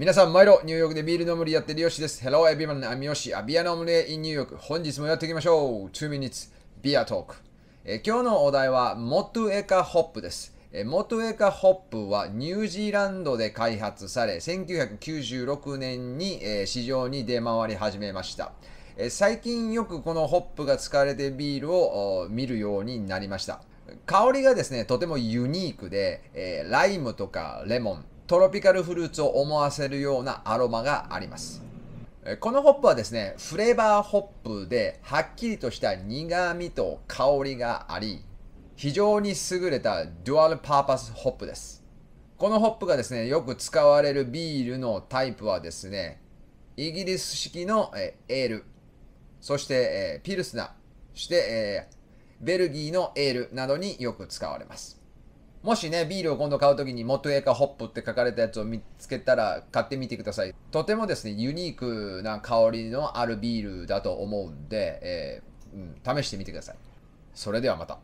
皆さん、毎度ニューヨークでビールの無理やってるよしです。Hello everyone, I'm Yoshi, a b e e n o m in New York. 本日もやっていきましょう。2 minutes beer talk、え今日のお題は、モトエカホップです。モトエカホップはニュージーランドで開発され、1996年に市場に出回り始めました。最近よくこのホップが使われてビールを見るようになりました。香りがですね、とてもユニークで、ライムとかレモン、トロピカルフルーツを思わせるようなアロマがあります。このホップはですね、フレーバーホップで、はっきりとした苦味と香りがあり、非常に優れたデュアルパーパスホップです。このホップがですね、よく使われるビールのタイプはですね、イギリス式のエール、そしてピルスナそしてベルギーのエールなどによく使われます。もしね、ビールを今度買うときに、モトエカホップって書かれたやつを見つけたら買ってみてください。とてもですね、ユニークな香りのあるビールだと思うんで、えー、うん、試してみてください。それではまた。